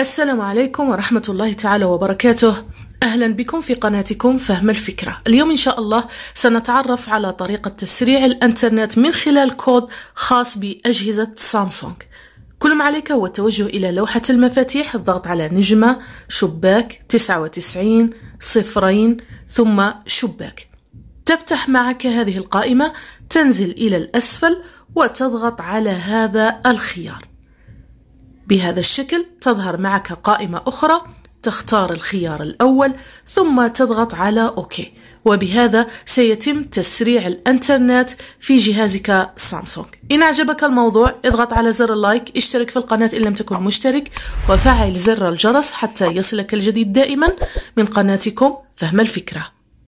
السلام عليكم ورحمة الله تعالى وبركاته أهلا بكم في قناتكم فهم الفكرة اليوم إن شاء الله سنتعرف على طريقة تسريع الأنترنت من خلال كود خاص بأجهزة سامسونج كل ما عليك هو التوجه إلى لوحة المفاتيح الضغط على نجمة شباك 99 صفرين ثم شباك تفتح معك هذه القائمة تنزل إلى الأسفل وتضغط على هذا الخيار بهذا الشكل تظهر معك قائمة أخرى تختار الخيار الأول ثم تضغط على أوكي وبهذا سيتم تسريع الانترنت في جهازك سامسونج إن أعجبك الموضوع اضغط على زر اللايك اشترك في القناة إن لم تكن مشترك وفعل زر الجرس حتى يصلك الجديد دائما من قناتكم فهم الفكرة